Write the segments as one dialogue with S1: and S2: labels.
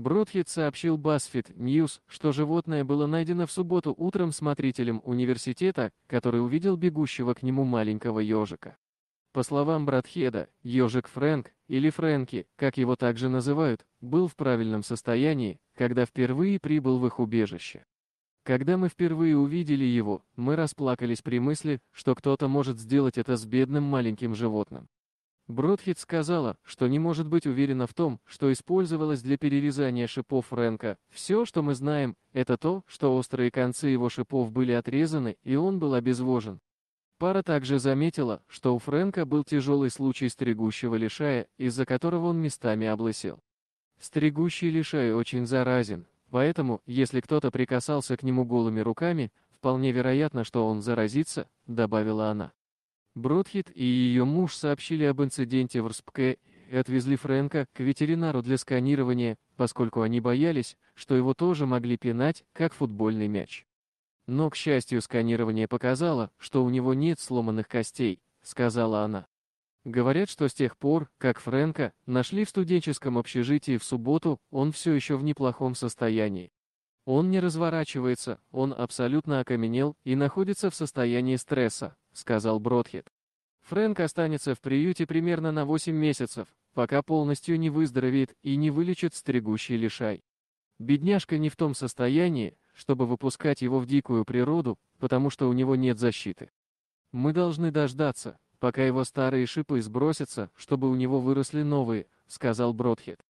S1: Бродхит сообщил BuzzFeed News, что животное было найдено в субботу утром смотрителем университета, который увидел бегущего к нему маленького ежика. По словам Бродхеда, ежик Фрэнк, или Фрэнки, как его также называют, был в правильном состоянии, когда впервые прибыл в их убежище. Когда мы впервые увидели его, мы расплакались при мысли, что кто-то может сделать это с бедным маленьким животным. Бродхит сказала, что не может быть уверена в том, что использовалось для перерезания шипов Ренка. Все, что мы знаем, это то, что острые концы его шипов были отрезаны, и он был обезвожен. Пара также заметила, что у Фрэнка был тяжелый случай стригущего лишая, из-за которого он местами облысел. Стригущий лишай очень заразен, поэтому, если кто-то прикасался к нему голыми руками, вполне вероятно, что он заразится, добавила она. Бродхит и ее муж сообщили об инциденте в РСПК и отвезли Фрэнка к ветеринару для сканирования, поскольку они боялись, что его тоже могли пинать, как футбольный мяч. Но, к счастью, сканирование показало, что у него нет сломанных костей, сказала она. Говорят, что с тех пор, как Фрэнка нашли в студенческом общежитии в субботу, он все еще в неплохом состоянии. Он не разворачивается, он абсолютно окаменел и находится в состоянии стресса. — сказал Бродхит. Фрэнк останется в приюте примерно на 8 месяцев, пока полностью не выздоровеет и не вылечит стригущий лишай. Бедняжка не в том состоянии, чтобы выпускать его в дикую природу, потому что у него нет защиты. Мы должны дождаться, пока его старые шипы сбросятся, чтобы у него выросли новые, сказал Бродхит.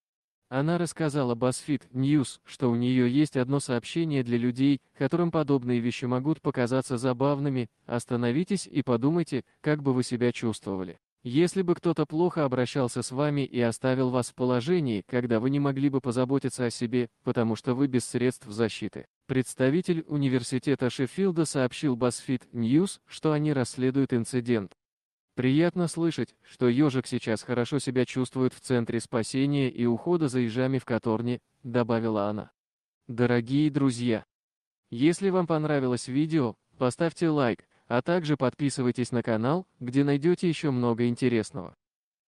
S1: Она рассказала BuzzFeed News, что у нее есть одно сообщение для людей, которым подобные вещи могут показаться забавными, остановитесь и подумайте, как бы вы себя чувствовали. Если бы кто-то плохо обращался с вами и оставил вас в положении, когда вы не могли бы позаботиться о себе, потому что вы без средств защиты. Представитель университета Шеффилда сообщил BuzzFeed News, что они расследуют инцидент. Приятно слышать, что ежик сейчас хорошо себя чувствует в центре спасения и ухода за ежами в которне, добавила она. Дорогие друзья, если вам понравилось видео, поставьте лайк, а также подписывайтесь на канал, где найдете еще много интересного.